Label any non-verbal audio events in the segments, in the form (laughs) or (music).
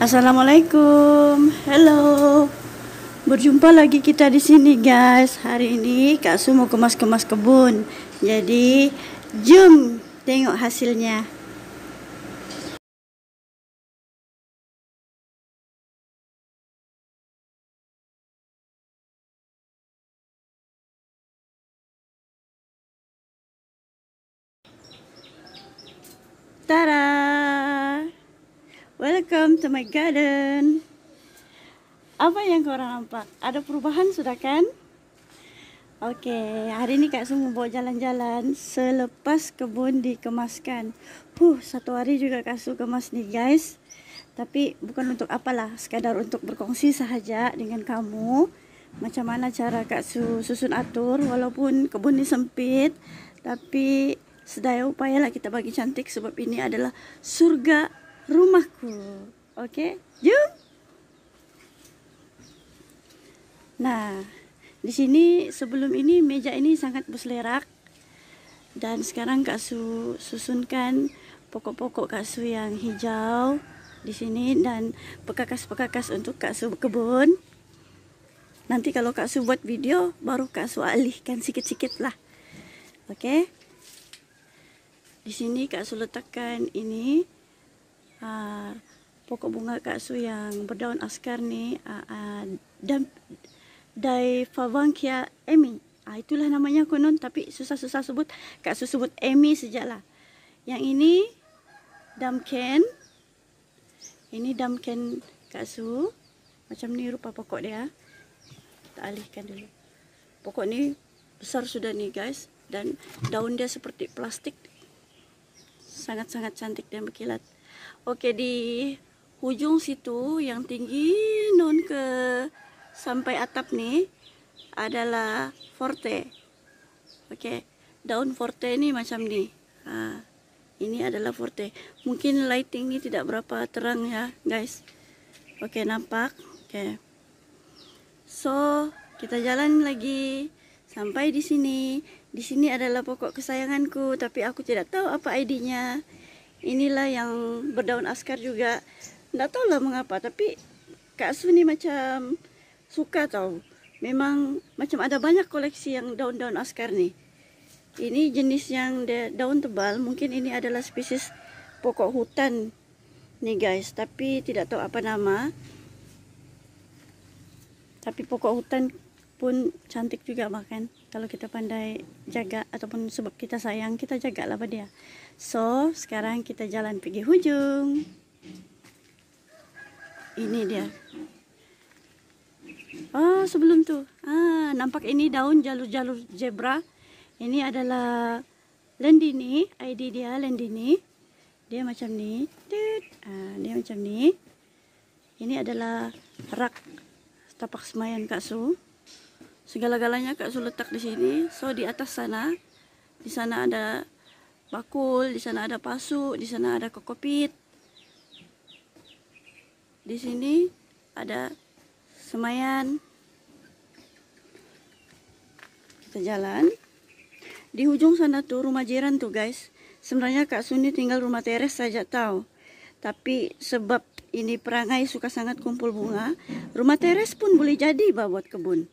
Assalamualaikum. Hello. Berjumpa lagi kita di sini guys. Hari ini Kak Su mau kemas-kemas kebun. Jadi, jom tengok hasilnya. Tada! Welcome to my garden. Apa yang kau orang nampak? Ada perubahan sudah kan? Okey, hari ni Kak Sung bawa jalan-jalan selepas kebun dikemaskan. Huh, satu hari juga Kak Sung kemas ni guys. Tapi bukan untuk apalah, sekadar untuk berkongsi sahaja dengan kamu. Macam mana cara Kak Su susun atur walaupun kebun ni sempit. Tapi sedaya upayalah kita bagi cantik sebab ini adalah surga rumahku. Okey, jom. Nah, di sini sebelum ini meja ini sangat berselerak. Dan sekarang Kak Su susunkan pokok-pokok Kak Su yang hijau di sini dan pekakas-pekakas untuk Kak Su kebun. Nanti kalau Kak Su buat video, baru Kak Su alihkan sikit-sikit lah. Okey. Di sini Kak Su letakkan ini. Ah, pokok bunga katsu yang berdaun askar ni aa, ah, ah, dan dai favankia emi ah itulah namanya konon tapi susah-susah sebut katsu sebut emi sejaklah yang ini damken ini damken katsu macam ni rupa pokok dia kita alihkan dulu pokok ni besar sudah ni guys dan daun dia seperti plastik sangat-sangat cantik dan berkilat Oke di ujung situ yang tinggi non ke sampai atap nih adalah forte. Oke daun forte ini macam nih. Nah, ini adalah forte. Mungkin lighting ini tidak berapa terang ya guys. Oke nampak. Oke. So kita jalan lagi sampai di sini. Di sini adalah pokok kesayanganku, tapi aku tidak tahu apa ID-nya inilah yang berdaun askar juga nggak tahu lah mengapa tapi Kak Su ini macam suka tau memang macam ada banyak koleksi yang daun-daun askar nih ini jenis yang daun tebal mungkin ini adalah spesies pokok hutan nih guys tapi tidak tahu apa nama tapi pokok hutan pun cantik juga makan kalau kita pandai jaga ataupun sebab kita sayang kita jagalah pada dia. So, sekarang kita jalan pergi hujung. Ini dia. Oh, sebelum tu. Ah, nampak ini daun jalur-jalur zebra. Ini adalah Lendini, ID dia Lendini. Dia macam ni. Ah, dia macam ni. Ini adalah rak tapak semayan Kak Su. segala-galanya Kak Zul letak di sini. So di atas sana, di sana ada bakul, di sana ada pasu, di sana ada kokopit. Di sini ada semayan. Kita jalan. Di ujung sana tuh rumah jiran tuh guys. Sebenarnya Kak Suni tinggal rumah teres saja tahu. Tapi sebab ini perangai suka sangat kumpul bunga, rumah teres pun boleh jadi buat kebun.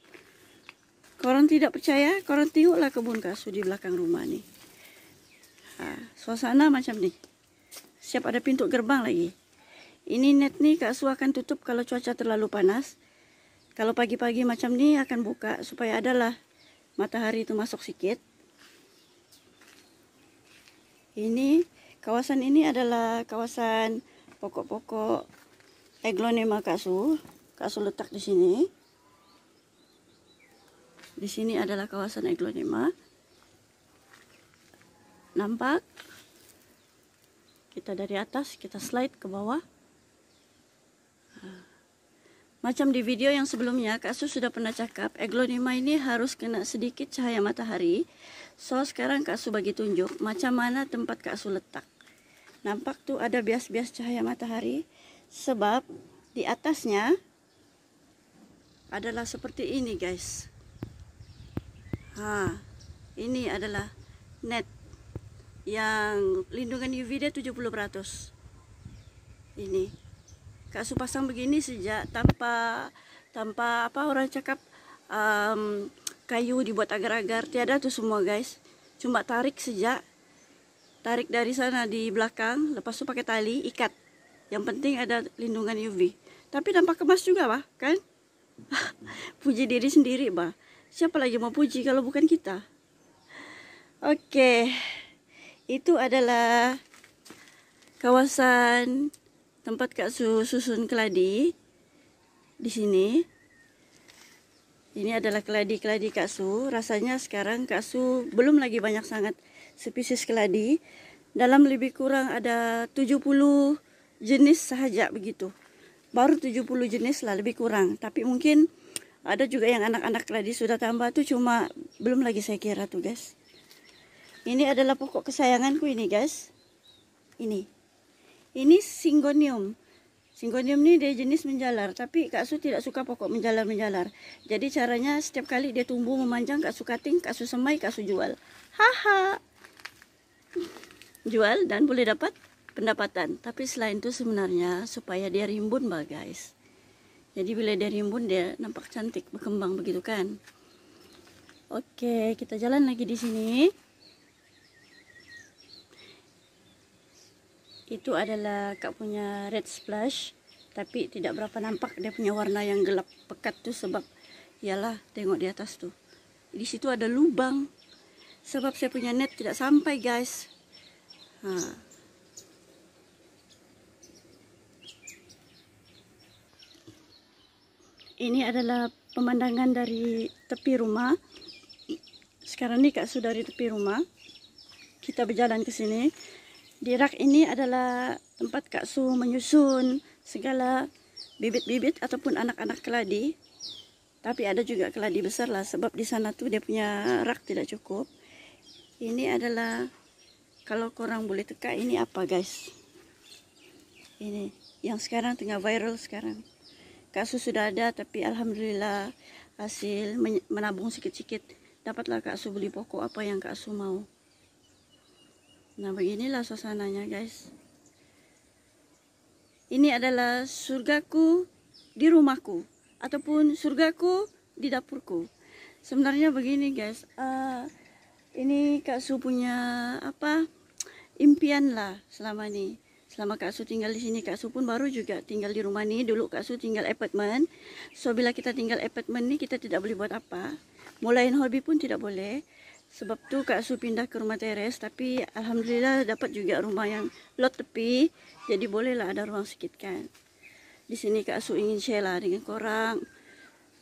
Koron tidak percaya, koron tengoklah kebun kasu di belakang rumah nih. suasana macam ni. Siap ada pintu gerbang lagi. Ini net nih kasu akan tutup kalau cuaca terlalu panas. Kalau pagi-pagi macam ni akan buka supaya adalah matahari itu masuk sedikit. Ini kawasan ini adalah kawasan pokok-pokok Eglonema kasu. Kasu letak di sini. Di sini adalah kawasan Eglonema. Nampak? Kita dari atas, kita slide ke bawah. Macam di video yang sebelumnya, Kak Su sudah pernah cakap, Eglonema ini harus kena sedikit cahaya matahari. So, sekarang Kak Su bagi tunjuk macam mana tempat Kak Su letak. Nampak tuh ada bias-bias cahaya matahari, sebab di atasnya adalah seperti ini guys ha, ini adalah net yang lindungan UV dia 70% ini Kak Su pasang begini sejak tanpa tanpa apa orang cakap um, kayu dibuat agar-agar tiada tuh semua guys cuma tarik sejak tarik dari sana di belakang lepas itu pakai tali ikat yang penting ada lindungan UV tapi nampak kemas juga bah kan (laughs) puji diri sendiri bah Siapa lagi mau puji kalau bukan kita? Oke, itu adalah kawasan tempat Kak Su susun keladi di sini. Ini adalah keladi-keladi Kak Su. Rasanya sekarang Kak Su belum lagi banyak sangat spesies keladi. Dalam lebih kurang ada 70 jenis saja begitu. Baru 70 jenis lah lebih kurang. Tapi mungkin ada juga yang anak-anak tadi sudah tambah tuh cuma belum lagi saya kira tuh guys ini adalah pokok kesayanganku ini guys ini ini singonium singonium ini dia jenis menjalar tapi Kak Su tidak suka pokok menjalar-menjalar jadi caranya setiap kali dia tumbuh memanjang Kak Su cutting, Kak Su semai, Kak Su jual haha jual dan boleh dapat pendapatan tapi selain itu sebenarnya supaya dia rimbun mbak guys jadi bila dari rimbun dia nampak cantik berkembang begitu kan oke kita jalan lagi di sini itu adalah kak punya red splash tapi tidak berapa nampak dia punya warna yang gelap pekat tuh sebab ialah tengok di atas tuh di situ ada lubang sebab saya punya net tidak sampai guys. Nah. Ini adalah pemandangan dari tepi rumah. Sekarang ini Kak Su dari tepi rumah. Kita berjalan ke sini. Di rak ini adalah tempat Kak Su menyusun segala bibit-bibit ataupun anak-anak keladi. Tapi ada juga keladi besar lah sebab di sana tuh dia punya rak tidak cukup. Ini adalah kalau kurang boleh teka ini apa guys? Ini yang sekarang tengah viral sekarang kasus sudah ada tapi alhamdulillah hasil menabung sedikit-sedikit dapatlah Kak Su beli pokok apa yang Kak Su mau nah beginilah suasananya guys ini adalah surgaku di rumahku ataupun surgaku di dapurku sebenarnya begini guys uh, ini Kak Su punya apa impian lah selama ini Selama Kak Su tinggal di sini, Kak Su pun baru juga tinggal di rumah ni. Dulu Kak Su tinggal apartment. So, bila kita tinggal apartment ni, kita tidak boleh buat apa. Mulain hobi pun tidak boleh. Sebab tu Kak Su pindah ke rumah teres. Tapi Alhamdulillah dapat juga rumah yang lot tepi. Jadi bolehlah ada ruang sikit kan. Di sini Kak Su ingin share lah dengan korang.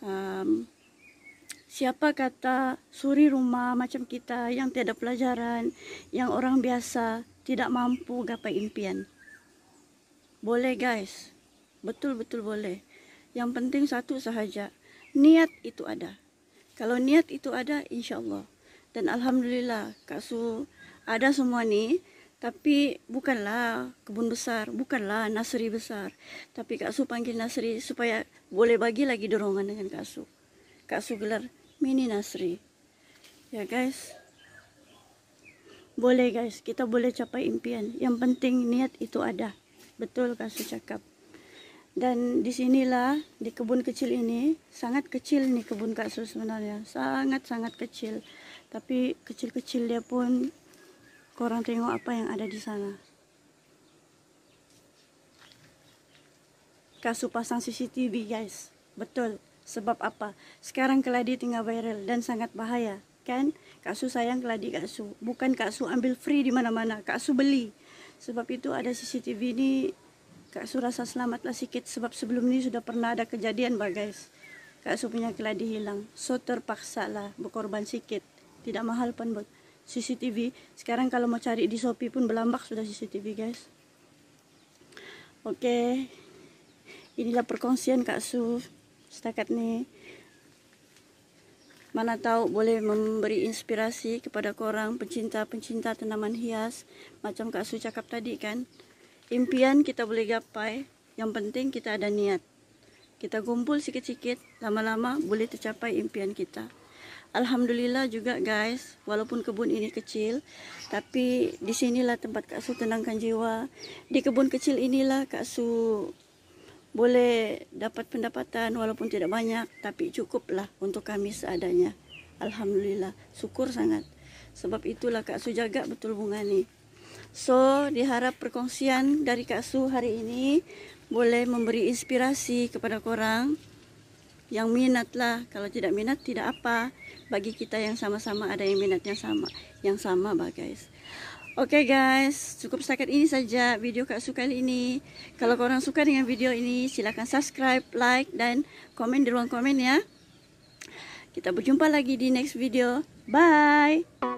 Um, siapa kata suri rumah macam kita yang tiada pelajaran. Yang orang biasa tidak mampu gapai impian. Boleh guys. Betul-betul boleh. Yang penting satu sahaja. Niat itu ada. Kalau niat itu ada, insyaAllah. Dan Alhamdulillah, Kak Su ada semua ni. Tapi bukanlah kebun besar, bukanlah nasri besar. Tapi Kak Su panggil nasri supaya boleh bagi lagi dorongan dengan Kak Su. Kak Su gelar mini nasri. Ya guys. Boleh guys, kita boleh capai impian. Yang penting niat itu ada. betul Kak Su cakap dan disinilah di kebun kecil ini sangat kecil nih kebun Kak Su sebenarnya sangat-sangat kecil tapi kecil-kecil dia pun korang tengok apa yang ada di sana Kak Su pasang CCTV guys betul sebab apa sekarang keladi tinggal viral dan sangat bahaya kan Kak Su sayang keladi Kak Su bukan Kak Su ambil free di mana-mana Kak Su beli sebab itu ada CCTV ini Kak Su rasa selamatlah sikit sebab sebelum ini sudah pernah ada kejadian bah guys Kak Su punya keladi hilang so terpaksa lah berkorban sikit tidak mahal pun buat CCTV sekarang kalau mau cari di Shopee pun belambak sudah CCTV guys oke okay. inilah perkongsian Kak Su setakat nih Mana tahu boleh memberi inspirasi kepada korang pencinta-pencinta tanaman hias. Macam Kak Su cakap tadi kan. Impian kita boleh gapai. Yang penting kita ada niat. Kita gumpul sikit-sikit. Lama-lama boleh tercapai impian kita. Alhamdulillah juga guys. Walaupun kebun ini kecil. Tapi disinilah tempat Kak Su tenangkan jiwa. Di kebun kecil inilah Kak Su boleh dapat pendapatan walaupun tidak banyak tapi cukuplah untuk kami seadanya Alhamdulillah syukur sangat sebab itulah Kak Su jaga betul bunga ini. so diharap perkongsian dari Kak Su hari ini boleh memberi inspirasi kepada korang yang minat lah kalau tidak minat tidak apa bagi kita yang sama-sama ada yang minatnya sama yang sama bah guys Okay guys, cukup setakat ini saja video Kak Su kali ini. Kalau korang suka dengan video ini, silakan subscribe, like dan komen di ruang komen ya. Kita berjumpa lagi di next video. Bye!